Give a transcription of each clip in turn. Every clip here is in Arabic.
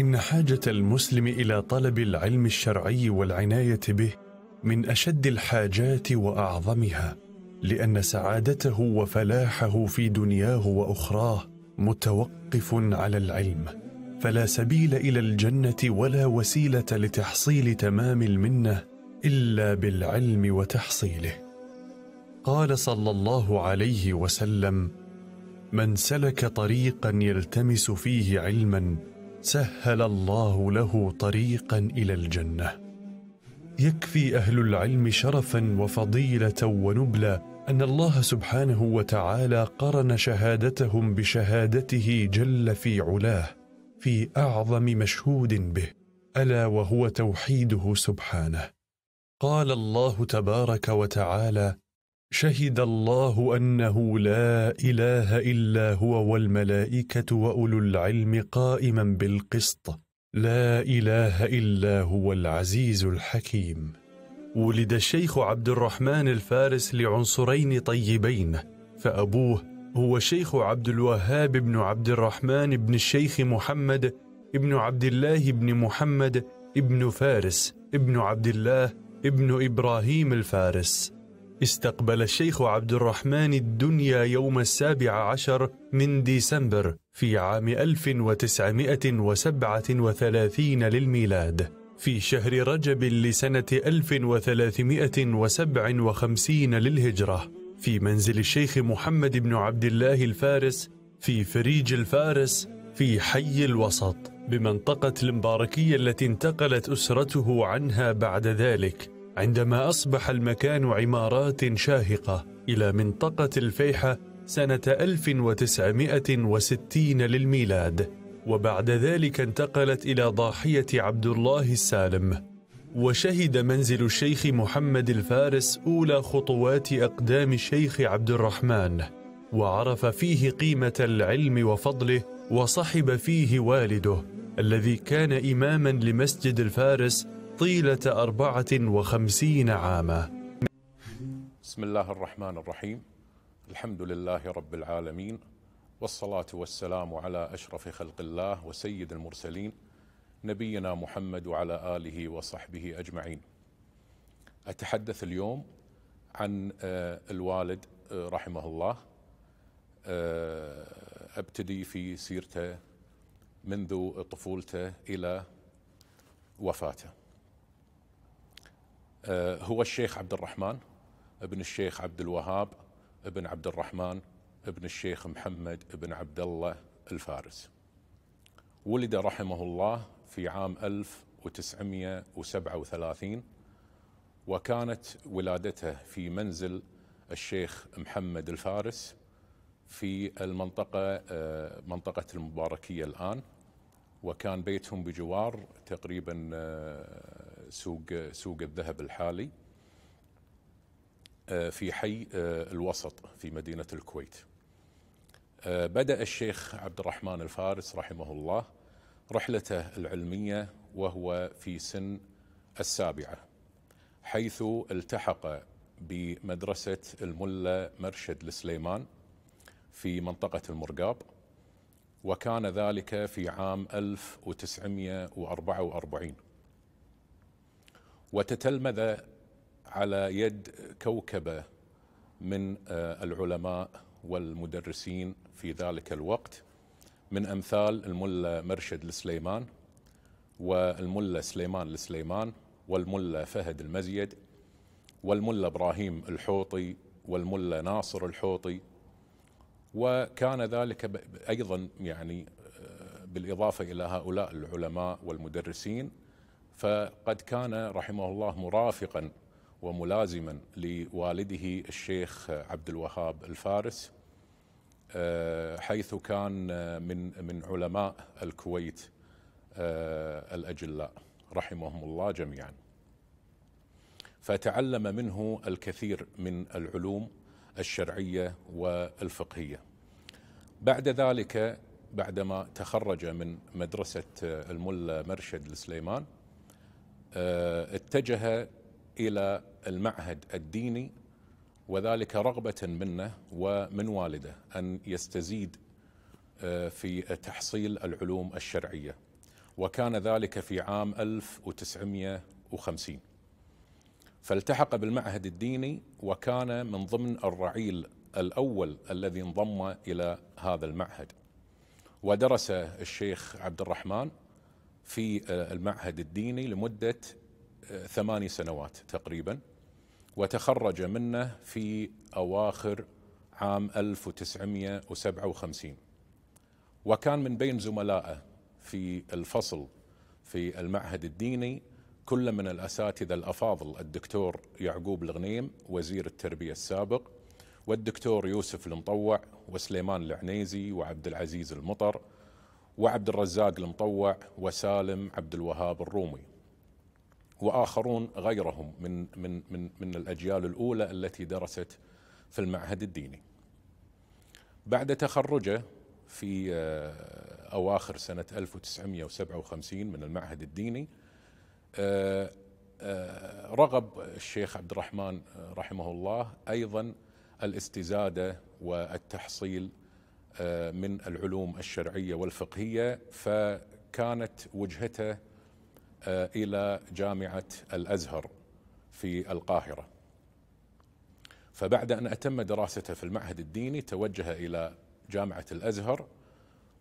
إن حاجة المسلم إلى طلب العلم الشرعي والعناية به من أشد الحاجات وأعظمها، لأن سعادته وفلاحه في دنياه وأخراه متوقف على العلم، فلا سبيل إلى الجنة ولا وسيلة لتحصيل تمام المنة إلا بالعلم وتحصيله. قال صلى الله عليه وسلم: من سلك طريقا يلتمس فيه علما سهل الله له طريقا الى الجنه يكفي اهل العلم شرفا وفضيله ونبلا ان الله سبحانه وتعالى قرن شهادتهم بشهادته جل في علاه في اعظم مشهود به الا وهو توحيده سبحانه قال الله تبارك وتعالى شهد الله انه لا اله الا هو والملائكه واولو العلم قائما بالقسط لا اله الا هو العزيز الحكيم ولد الشيخ عبد الرحمن الفارس لعنصرين طيبين فابوه هو الشيخ عبد الوهاب بن عبد الرحمن بن الشيخ محمد ابن عبد الله بن محمد ابن فارس ابن عبد الله ابن ابراهيم الفارس استقبل الشيخ عبد الرحمن الدنيا يوم السابع عشر من ديسمبر في عام 1937 للميلاد في شهر رجب لسنة 1357 للهجرة في منزل الشيخ محمد بن عبد الله الفارس في فريج الفارس في حي الوسط بمنطقة المباركية التي انتقلت أسرته عنها بعد ذلك عندما أصبح المكان عمارات شاهقة إلى منطقة الفيحة سنة 1960 للميلاد وبعد ذلك انتقلت إلى ضاحية عبد الله السالم وشهد منزل الشيخ محمد الفارس أولى خطوات أقدام الشيخ عبد الرحمن وعرف فيه قيمة العلم وفضله وصحب فيه والده الذي كان إماما لمسجد الفارس طيلة أربعة وخمسين عاما بسم الله الرحمن الرحيم الحمد لله رب العالمين والصلاة والسلام على أشرف خلق الله وسيد المرسلين نبينا محمد وعلى آله وصحبه أجمعين أتحدث اليوم عن آه، الوالد آه، رحمه الله آه، أبتدي في سيرته منذ طفولته إلى وفاته آه، هو الشيخ عبد الرحمن ابن الشيخ عبد الوهاب ابن عبد الرحمن ابن الشيخ محمد ابن عبد الله الفارس ولد رحمه الله في عام 1937 وكانت ولادته في منزل الشيخ محمد الفارس في المنطقة آه، منطقة المباركية الآن وكان بيتهم بجوار تقريبا آه، سوق سوق الذهب الحالي آه، في حي آه، الوسط في مدينة الكويت آه، بدأ الشيخ عبد الرحمن الفارس رحمه الله رحلته العلمية وهو في سن السابعة حيث التحق بمدرسة الملا مرشد لسليمان في منطقة المرقاب وكان ذلك في عام 1944 وتتلمذ على يد كوكبه من آه، العلماء والمدرسين في ذلك الوقت من امثال الملا مرشد السليمان والملا سليمان السليمان والملا فهد المزيد والملا ابراهيم الحوطي والملا ناصر الحوطي وكان ذلك ايضا يعني آه، بالاضافه الى هؤلاء العلماء والمدرسين فقد كان رحمه الله مرافقا وملازما لوالده الشيخ عبد الوهاب الفارس آه، حيث كان من من علماء الكويت آه، الاجلاء رحمهم الله جميعا. فتعلم منه الكثير من العلوم الشرعيه والفقهيه. بعد ذلك بعدما تخرج من مدرسه الملا مرشد السليمان آه، اتجه إلى المعهد الديني وذلك رغبة منه ومن والده أن يستزيد آه، في تحصيل العلوم الشرعية وكان ذلك في عام 1950 فالتحق بالمعهد الديني وكان من ضمن الرعيل الأول الذي انضم إلى هذا المعهد ودرس الشيخ عبد الرحمن في آه، المعهد الديني لمدة آه، ثماني سنوات تقريبا وتخرج منه في أواخر عام 1957 وكان من بين زملائه في الفصل في المعهد الديني كل من الأساتذة الأفاضل الدكتور يعقوب الغنيم وزير التربية السابق والدكتور يوسف المطوع وسليمان العنيزي وعبد العزيز المطر وعبد الرزاق المطوع وسالم عبد الوهاب الرومي واخرون غيرهم من من من من الاجيال الاولى التي درست في المعهد الديني. بعد تخرجه في آه، اواخر سنه 1957 من المعهد الديني آه، آه، رغب الشيخ عبد الرحمن رحمه الله ايضا الاستزاده والتحصيل آه، من العلوم الشرعيه والفقهيه فكانت وجهته آه، الى جامعه الازهر في القاهره. فبعد ان اتم دراسته في المعهد الديني توجه الى جامعه الازهر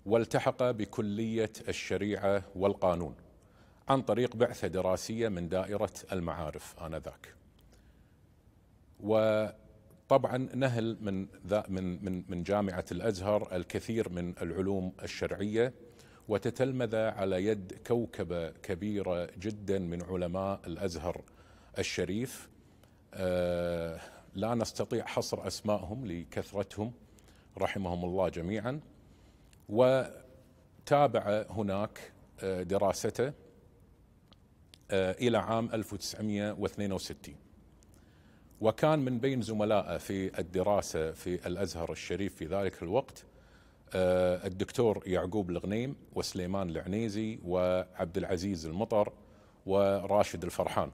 والتحق بكليه الشريعه والقانون عن طريق بعثه دراسيه من دائره المعارف انذاك. و طبعا نهل من ذا من من من جامعه الازهر الكثير من العلوم الشرعيه وتتلمذ على يد كوكبه كبيره جدا من علماء الازهر الشريف آه، لا نستطيع حصر اسمائهم لكثرتهم رحمهم الله جميعا وتابع هناك آه، دراسته آه، الى عام 1962 وكان من بين زملائه في الدراسة في الأزهر الشريف في ذلك الوقت آه، الدكتور يعقوب الغنيم وسليمان العنيزي وعبد العزيز المطر وراشد الفرحان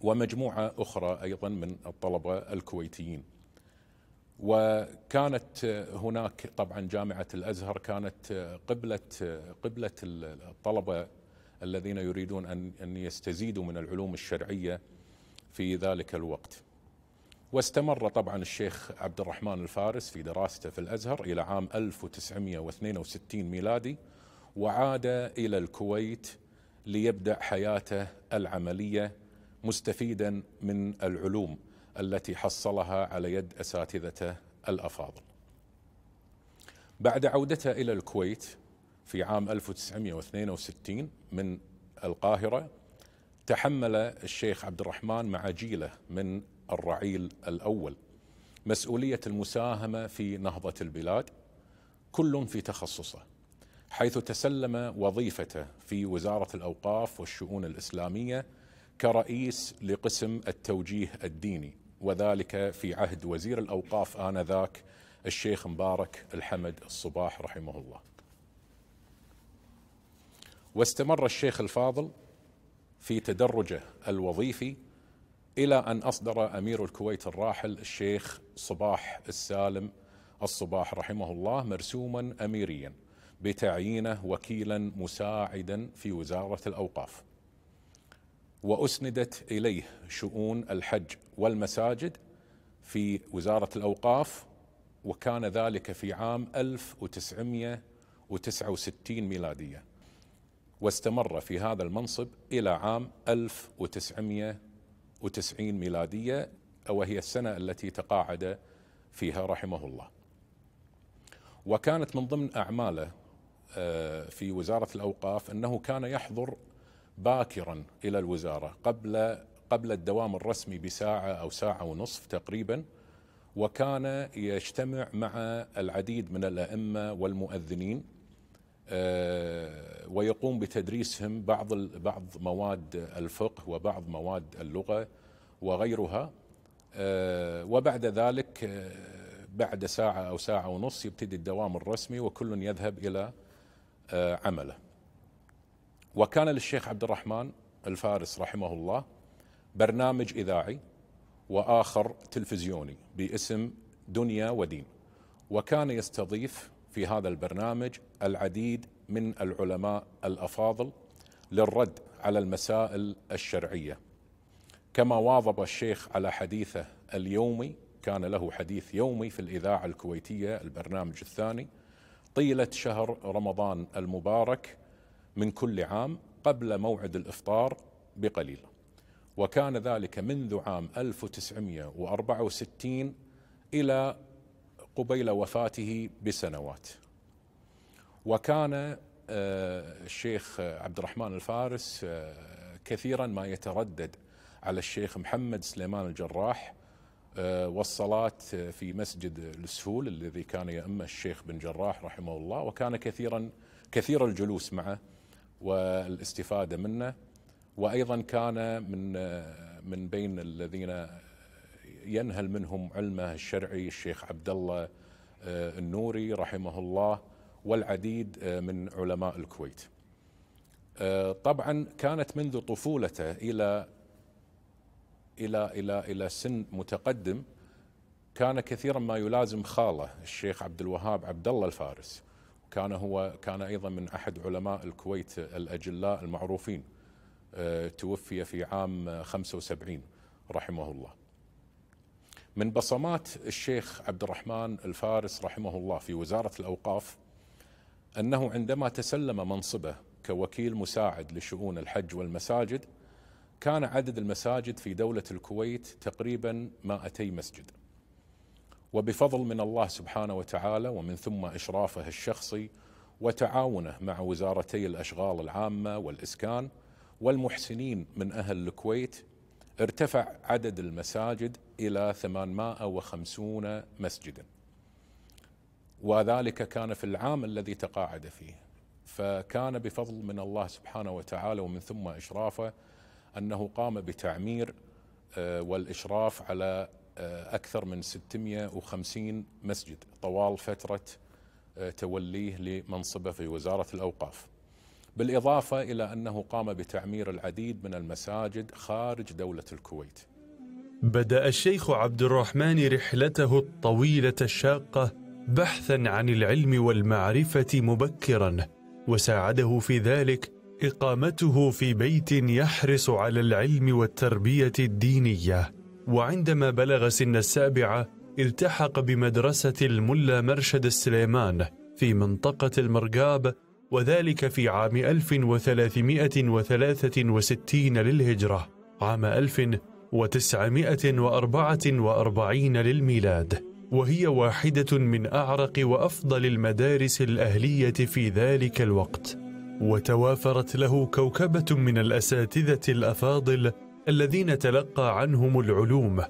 ومجموعة أخرى أيضا من الطلبة الكويتيين وكانت هناك طبعا جامعة الأزهر كانت قبلة قبلة الطلبة الذين يريدون أن يستزيدوا من العلوم الشرعية في ذلك الوقت واستمر طبعا الشيخ عبد الرحمن الفارس في دراسته في الازهر الى عام 1962 ميلادي وعاد الى الكويت ليبدا حياته العمليه مستفيدا من العلوم التي حصلها على يد اساتذته الافاضل. بعد عودته الى الكويت في عام 1962 من القاهره تحمل الشيخ عبد الرحمن مع جيله من الرعيل الاول مسؤوليه المساهمه في نهضه البلاد كل في تخصصه حيث تسلم وظيفته في وزاره الاوقاف والشؤون الاسلاميه كرئيس لقسم التوجيه الديني وذلك في عهد وزير الاوقاف انذاك الشيخ مبارك الحمد الصباح رحمه الله. واستمر الشيخ الفاضل في تدرجه الوظيفي الى ان اصدر امير الكويت الراحل الشيخ صباح السالم الصباح رحمه الله مرسوما اميريا بتعيينه وكيلا مساعدا في وزاره الاوقاف. واسندت اليه شؤون الحج والمساجد في وزاره الاوقاف وكان ذلك في عام 1969 ميلاديه. واستمر في هذا المنصب إلى عام 1990 ميلادية وهي السنة التي تقاعد فيها رحمه الله وكانت من ضمن أعماله آه، في وزارة الأوقاف أنه كان يحضر باكرا إلى الوزارة قبل قبل الدوام الرسمي بساعة أو ساعة ونصف تقريبا وكان يجتمع مع العديد من الأئمة والمؤذنين آه، ويقوم بتدريسهم بعض بعض مواد الفقه وبعض مواد اللغه وغيرها آه، وبعد ذلك آه، بعد ساعه او ساعه ونص يبتدي الدوام الرسمي وكل يذهب الى عمله. وكان للشيخ عبد الرحمن الفارس رحمه الله برنامج اذاعي واخر تلفزيوني باسم دنيا ودين وكان يستضيف في هذا البرنامج العديد من العلماء الافاضل للرد على المسائل الشرعيه كما واظب الشيخ على حديثه اليومي كان له حديث يومي في الاذاعه الكويتيه البرنامج الثاني طيله شهر رمضان المبارك من كل عام قبل موعد الافطار بقليل وكان ذلك منذ عام 1964 الى قبيل وفاته بسنوات وكان آه، الشيخ عبد الرحمن الفارس آه، كثيرا ما يتردد على الشيخ محمد سليمان الجراح آه، والصلاة في مسجد السهول الذي كان يأمه الشيخ بن جراح رحمه الله وكان كثيرا كثير الجلوس معه والاستفادة منه وأيضا كان من من بين الذين ينهل منهم علمه الشرعي الشيخ عبد الله آه، النوري رحمه الله والعديد آه، من علماء الكويت. آه، طبعا كانت منذ طفولته الى الى الى الى سن متقدم كان كثيرا ما يلازم خاله الشيخ عبد الوهاب عبد الله الفارس كان هو كان ايضا من احد علماء الكويت الاجلاء المعروفين توفي في عام 75 رحمه الله من بصمات الشيخ عبد الرحمن الفارس رحمه الله في وزارة الأوقاف أنه عندما تسلم منصبه كوكيل مساعد لشؤون الحج والمساجد كان عدد المساجد في دولة الكويت تقريبا 200 مسجد وبفضل من الله سبحانه وتعالى ومن ثم إشرافه الشخصي وتعاونه مع وزارتي الأشغال العامة والإسكان والمحسنين من أهل الكويت ارتفع عدد المساجد إلى 850 مسجدا وذلك كان في العام الذي تقاعد فيه فكان بفضل من الله سبحانه وتعالى ومن ثم إشرافه أنه قام بتعمير آه، والإشراف على آه، أكثر من 650 مسجد طوال فترة آه، توليه لمنصبه في وزارة الأوقاف بالإضافة إلى أنه قام بتعمير العديد من المساجد خارج دولة الكويت بدا الشيخ عبد الرحمن رحلته الطويله الشاقه بحثا عن العلم والمعرفه مبكرا وساعده في ذلك اقامته في بيت يحرص على العلم والتربيه الدينيه وعندما بلغ سن السابعه التحق بمدرسه الملا مرشد السليمان في منطقه المرقاب وذلك في عام 1363 للهجره عام 1000 وتسعمائة وأربعة وأربعين للميلاد وهي واحدة من أعرق وأفضل المدارس الأهلية في ذلك الوقت وتوافرت له كوكبة من الأساتذة الأفاضل الذين تلقى عنهم العلوم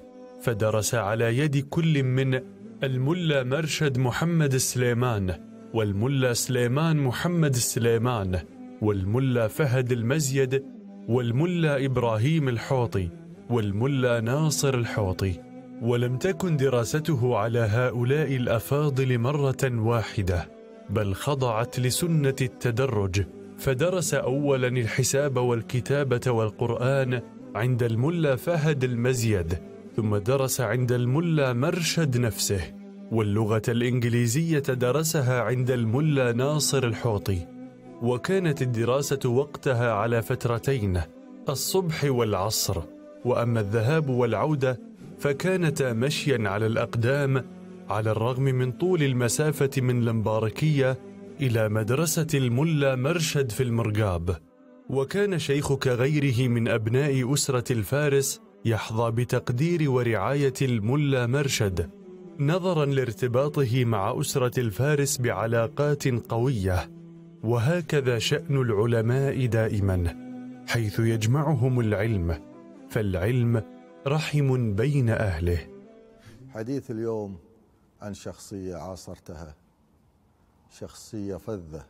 فدرس على يد كل من الملا مرشد محمد السليمان والملا سليمان محمد السليمان والملا فهد المزيد والملا إبراهيم الحوطي والملا ناصر الحوطي ولم تكن دراسته على هؤلاء الافاضل مره واحده بل خضعت لسنه التدرج فدرس اولا الحساب والكتابه والقران عند الملا فهد المزيد ثم درس عند الملا مرشد نفسه واللغه الانجليزيه درسها عند الملا ناصر الحوطي وكانت الدراسه وقتها على فترتين الصبح والعصر واما الذهاب والعوده فكانتا مشيا على الاقدام على الرغم من طول المسافه من لمباركيه الى مدرسه الملا مرشد في المرقاب وكان شيخ كغيره من ابناء اسره الفارس يحظى بتقدير ورعايه الملا مرشد نظرا لارتباطه مع اسره الفارس بعلاقات قويه وهكذا شان العلماء دائما حيث يجمعهم العلم فالعلم رحم بين اهله. حديث اليوم عن شخصيه عاصرتها شخصيه فذه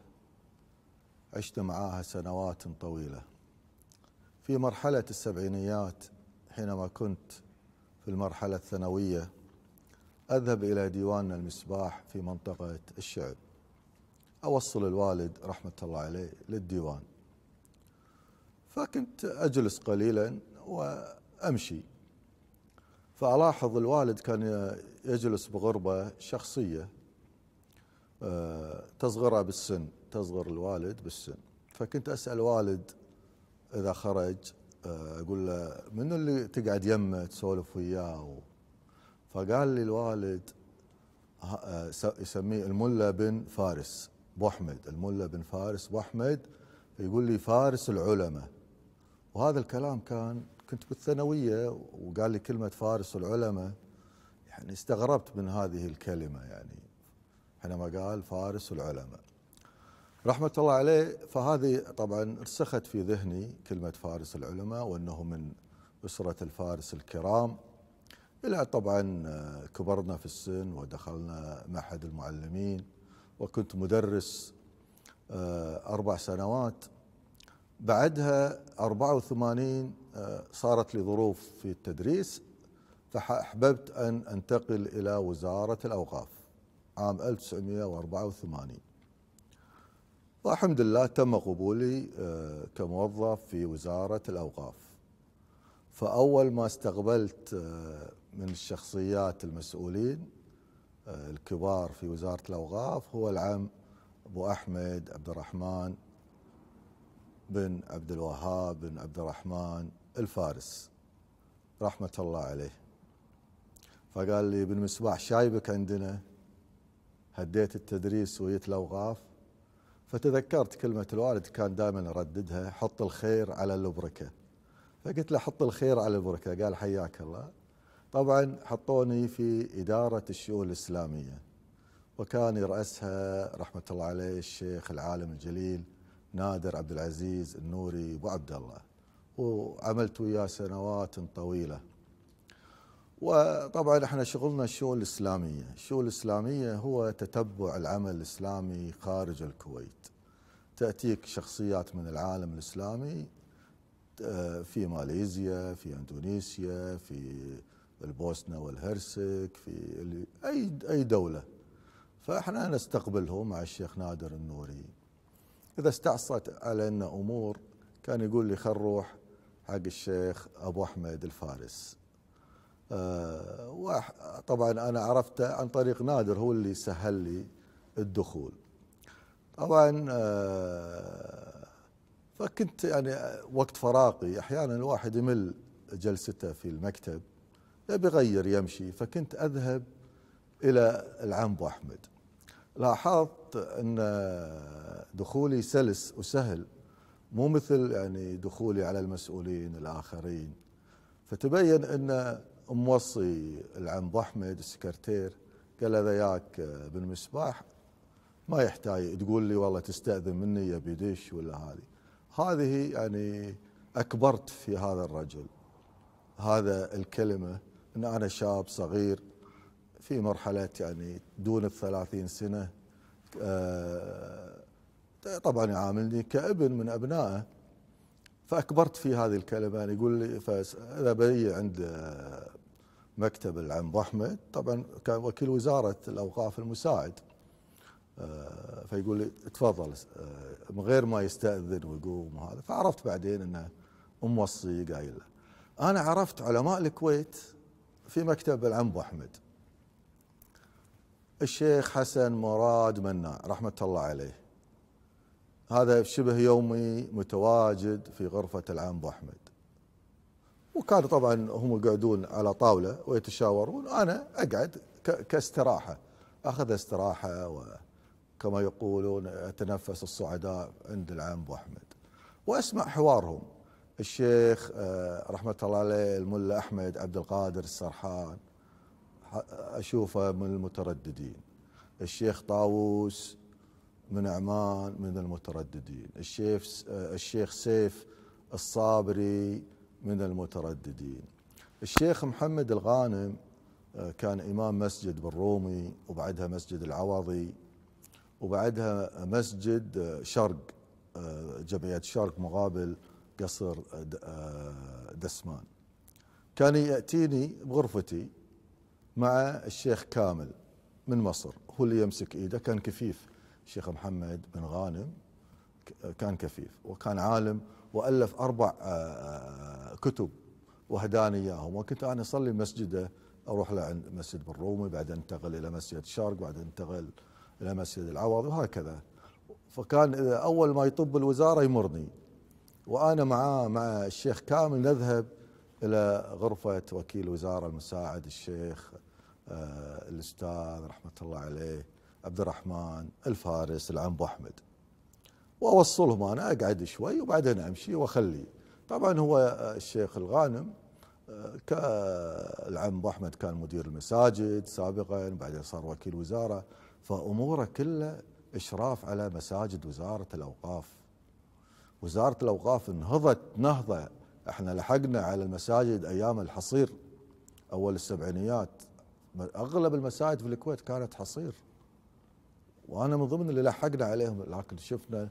عشت معاها سنوات طويله. في مرحله السبعينيات حينما كنت في المرحله الثانويه اذهب الى ديواننا المصباح في منطقه الشعب. اوصل الوالد رحمه الله عليه للديوان. فكنت اجلس قليلا وامشي فالاحظ الوالد كان يجلس بغربه شخصيه آه، تصغرها بالسن تصغر الوالد بالسن فكنت اسال والد اذا خرج آه، اقول له من اللي تقعد يمه تسولف وياه فقال لي الوالد آه، يسميه الملا بن فارس ابو احمد الملا بن فارس ابو احمد يقول لي فارس العلماء وهذا الكلام كان كنت بالثانويه وقال لي كلمه فارس العلماء يعني استغربت من هذه الكلمه يعني حينما قال فارس العلماء رحمه الله عليه فهذه طبعا رسخت في ذهني كلمه فارس العلماء وانه من اسره الفارس الكرام الى طبعا آه، كبرنا في السن ودخلنا معهد المعلمين وكنت مدرس آه، اربع سنوات بعدها 84 آه، صارت لي ظروف في التدريس فأحببت أن أنتقل إلى وزارة الأوقاف عام 1984 والحمد لله تم قبولي آه، كموظف في وزارة الأوقاف فأول ما استقبلت آه، من الشخصيات المسؤولين الكبار في وزارة الأوقاف هو العم أبو أحمد عبد الرحمن بن عبد الوهاب بن عبد الرحمن الفارس رحمة الله عليه فقال لي بن مصباح شايبك عندنا هديت التدريس ويت الأوقاف فتذكرت كلمة الوالد كان دائما يرددها حط الخير على البركة فقلت له حط الخير على البركة قال حياك الله طبعا حطوني في إدارة الشؤون الإسلامية وكان يرأسها رحمة الله عليه الشيخ العالم الجليل نادر عبد العزيز النوري ابو عبد الله وعملت وياه سنوات طويله وطبعا احنا شغلنا الشؤون الاسلاميه، الشؤون الاسلاميه هو تتبع العمل الاسلامي خارج الكويت. تاتيك شخصيات من العالم الاسلامي آه، في ماليزيا، في اندونيسيا، في البوسنه والهرسك، في اي اي دوله. فاحنا نستقبلهم مع الشيخ نادر النوري إذا استعصت علينا أمور كان يقول لي خل نروح حق الشيخ أبو أحمد الفارس أه طبعا أنا عرفته عن طريق نادر هو اللي سهل لي الدخول طبعا أه فكنت يعني آه، وقت فراقي أحيانا الواحد يمل جلسته في المكتب يبي يغير يمشي فكنت أذهب إلى العم أبو أحمد لاحظت ان دخولي سلس وسهل مو مثل يعني دخولي على المسؤولين الاخرين فتبين ان موصي العم احمد السكرتير قال هذا ياك بن ما يحتاج تقول لي والله تستاذن مني يبي بيدش ولا هذه هذه يعني اكبرت في هذا الرجل هذا الكلمه ان انا شاب صغير في مرحله يعني دون الثلاثين سنه آه، طبعا يعاملني كابن من ابنائه فاكبرت في هذه الكلمه يعني يقول لي فاذا بي عند آه، مكتب العم احمد طبعا كان وكيل وزاره الاوقاف المساعد آه، فيقول لي تفضل من غير ما يستاذن ويقوم وهذا فعرفت بعدين انه موصي قايل له انا عرفت علماء الكويت في مكتب العم احمد الشيخ حسن مراد منا رحمة الله عليه هذا شبه يومي متواجد في غرفة العام أبو أحمد وكانوا طبعا هم يقعدون على طاولة ويتشاورون أنا أقعد كاستراحة أخذ استراحة وكما يقولون أتنفس الصعداء عند العام أبو أحمد وأسمع حوارهم الشيخ آه، رحمة الله عليه الملا أحمد عبد القادر السرحان اشوفه من المترددين الشيخ طاووس من عمان من المترددين الشيخ الشيخ سيف الصابري من المترددين الشيخ محمد الغانم آه، كان امام مسجد بالرومي وبعدها مسجد العوضي وبعدها مسجد آه، شرق آه، جمعيه شرق مقابل قصر دسمان كان ياتيني بغرفتي مع الشيخ كامل من مصر هو اللي يمسك ايده كان كفيف الشيخ محمد بن غانم كان كفيف وكان عالم والف اربع آه، آه، كتب وهداني اياهم وكنت انا اصلي مسجده اروح لعند مسجد بن بعد بعدين انتقل الى مسجد الشرق بعدين انتقل الى مسجد العوض وهكذا فكان اذا اول ما يطب الوزاره يمرني وانا معاه مع الشيخ كامل نذهب الى غرفه وكيل وزاره المساعد الشيخ آه، الاستاذ رحمه الله عليه عبد الرحمن الفارس العم ابو احمد واوصلهم انا اقعد شوي وبعدين امشي واخلي طبعا هو آه، الشيخ الغانم آه، العم ابو احمد كان مدير المساجد سابقا بعدين صار وكيل وزاره فاموره كلها اشراف على مساجد وزاره الاوقاف وزاره الاوقاف انهضت نهضه احنا لحقنا على المساجد ايام الحصير اول السبعينيات اغلب المساجد في الكويت كانت حصير وانا من ضمن اللي لحقنا عليهم لكن شفنا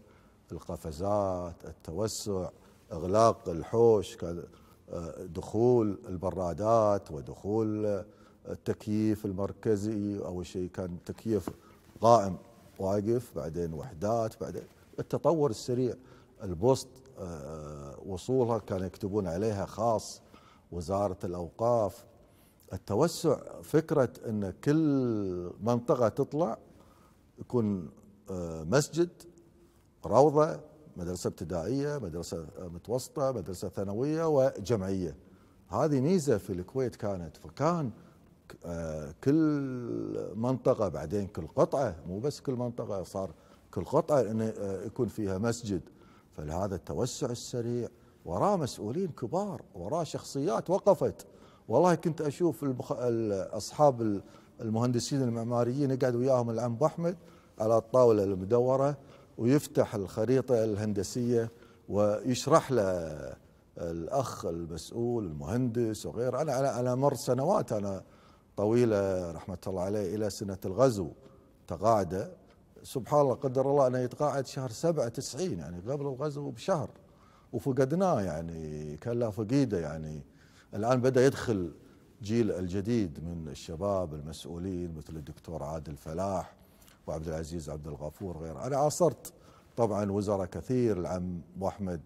القفزات التوسع اغلاق الحوش آه، دخول البرادات ودخول آه، التكييف المركزي اول شيء كان تكييف قائم واقف بعدين وحدات بعدين التطور السريع البوست آه، وصولها كانوا يكتبون عليها خاص وزاره الاوقاف التوسع فكرة أن كل منطقة تطلع يكون آه، مسجد روضة مدرسة ابتدائية مدرسة آه، متوسطة مدرسة ثانوية وجمعية هذه ميزة في الكويت كانت فكان آه، كل منطقة بعدين كل قطعة مو بس كل منطقة صار كل قطعة أن يكون فيها مسجد فلهذا التوسع السريع وراه مسؤولين كبار وراه شخصيات وقفت والله كنت اشوف البخ... اصحاب المهندسين المعماريين يقعد وياهم العم ابو احمد على الطاوله المدوره ويفتح الخريطه الهندسيه ويشرح له الاخ المسؤول المهندس وغيره انا على على مر سنوات انا طويله رحمه الله عليه الى سنه الغزو تقاعده سبحان الله قدر الله انه يتقاعد شهر سبعة تسعين يعني قبل الغزو بشهر وفقدناه يعني كان له فقيده يعني الآن بدأ يدخل جيل الجديد من الشباب المسؤولين مثل الدكتور عادل فلاح وعبد العزيز عبد الغفور وغيره أنا عاصرت طبعا وزراء كثير العم أحمد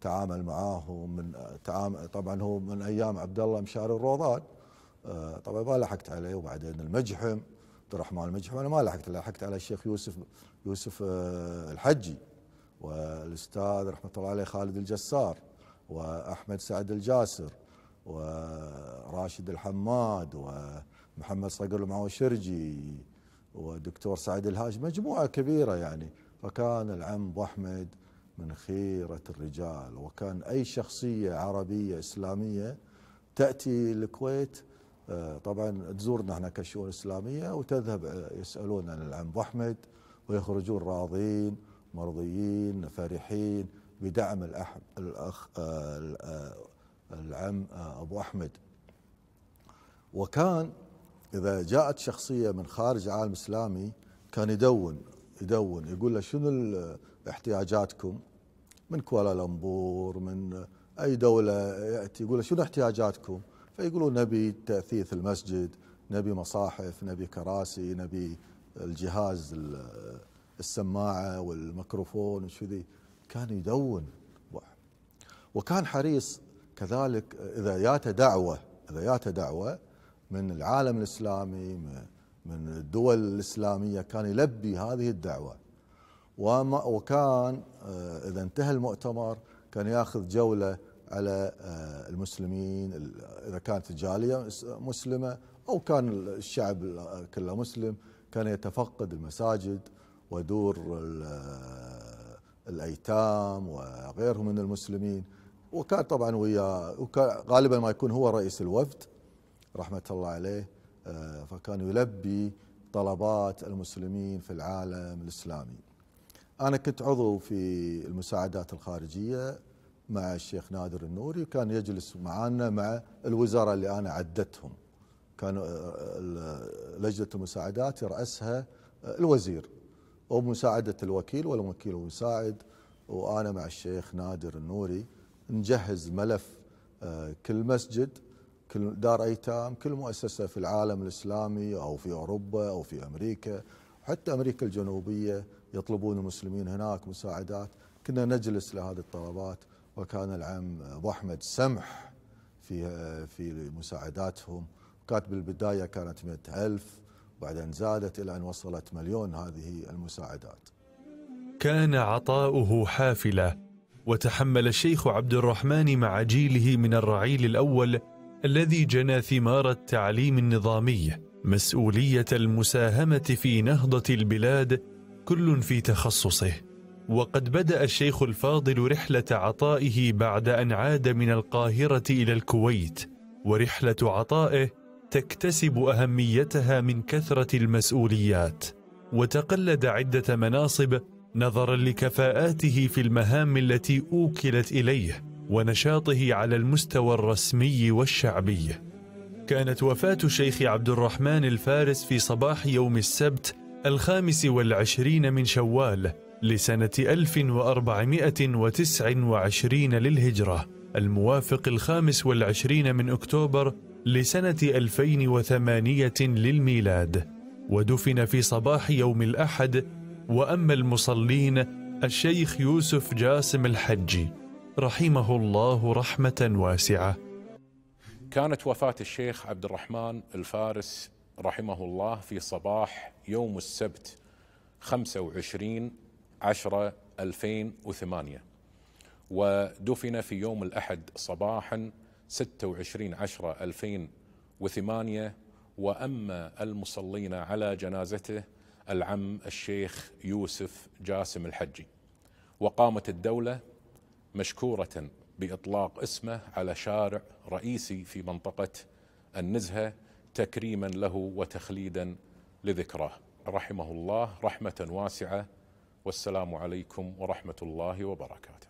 تعامل معاه من تعامل طبعا هو من أيام عبد الله مشاري الروضان آه، طبعا ما لحقت عليه وبعدين المجحم عبد الرحمن المجحم أنا ما لحقت لحقت على الشيخ يوسف يوسف آه، الحجي والاستاذ رحمه الله عليه خالد الجسار واحمد سعد الجاسر وراشد الحماد ومحمد صقر المعوشرجي ودكتور سعد الهاج مجموعة كبيرة يعني فكان العم أبو أحمد من خيرة الرجال وكان أي شخصية عربية إسلامية تأتي الكويت آه، طبعا تزورنا احنا كشؤون إسلامية وتذهب آه، يسألون عن العم أبو أحمد ويخرجون راضين مرضيين فرحين بدعم الأخ... آه، العم آه، ابو احمد وكان اذا جاءت شخصيه من خارج عالم اسلامي كان يدون يدون يقول له شنو احتياجاتكم من كوالالمبور من اي دوله ياتي يقول له شنو احتياجاتكم فيقولون نبي تاثيث المسجد نبي مصاحف نبي كراسي نبي الجهاز السماعه والميكروفون وشذي كان يدون وكان حريص كذلك إذا جاءت دعوة إذا جاءت دعوة من العالم الإسلامي من الدول الإسلامية كان يلبي هذه الدعوة وما وكان آه، إذا انتهى المؤتمر كان ياخذ جولة على آه، المسلمين إذا كانت الجالية مسلمة أو كان الشعب آه، كله مسلم كان يتفقد المساجد ودور الأيتام وغيرهم من المسلمين وكان طبعا ويا وكان غالبا ما يكون هو رئيس الوفد رحمه الله عليه آه، فكان يلبي طلبات المسلمين في العالم الاسلامي. انا كنت عضو في المساعدات الخارجيه مع الشيخ نادر النوري وكان يجلس معانا مع الوزراء اللي انا عدتهم. كان آه، لجنه المساعدات يراسها آه، الوزير ومساعده الوكيل والوكيل المساعد وانا مع الشيخ نادر النوري نجهز ملف آه، كل مسجد كل دار ايتام كل مؤسسه في العالم الاسلامي او في اوروبا او في امريكا حتى امريكا الجنوبيه يطلبون المسلمين هناك مساعدات كنا نجلس لهذه الطلبات وكان العم ابو احمد سمح في آه، في مساعداتهم كانت بالبدايه كانت 100000 وبعدين زادت الى ان وصلت مليون هذه المساعدات. كان عطاؤه حافله وتحمل الشيخ عبد الرحمن مع جيله من الرعيل الاول الذي جنى ثمار التعليم النظامي مسؤوليه المساهمه في نهضه البلاد كل في تخصصه وقد بدا الشيخ الفاضل رحله عطائه بعد ان عاد من القاهره الى الكويت ورحله عطائه تكتسب اهميتها من كثره المسؤوليات وتقلد عده مناصب نظرا لكفاءاته في المهام التي اوكلت اليه ونشاطه على المستوى الرسمي والشعبي كانت وفاه الشيخ عبد الرحمن الفارس في صباح يوم السبت الخامس والعشرين من شوال لسنة 1429 للهجرة الموافق الخامس والعشرين من أكتوبر لسنة 2008 للميلاد ودفن في صباح يوم الأحد واما المصلين الشيخ يوسف جاسم الحجي رحمه الله رحمه واسعه. كانت وفاه الشيخ عبد الرحمن الفارس رحمه الله في صباح يوم السبت 25 10 2008 ودفن في يوم الأحد صباحا 26 10 2008 وأما المصلين على جنازته العم الشيخ يوسف جاسم الحجي وقامت الدولة مشكورة بإطلاق اسمه على شارع رئيسي في منطقة النزهة تكريما له وتخليدا لذكراه رحمه الله رحمة واسعة والسلام عليكم ورحمة الله وبركاته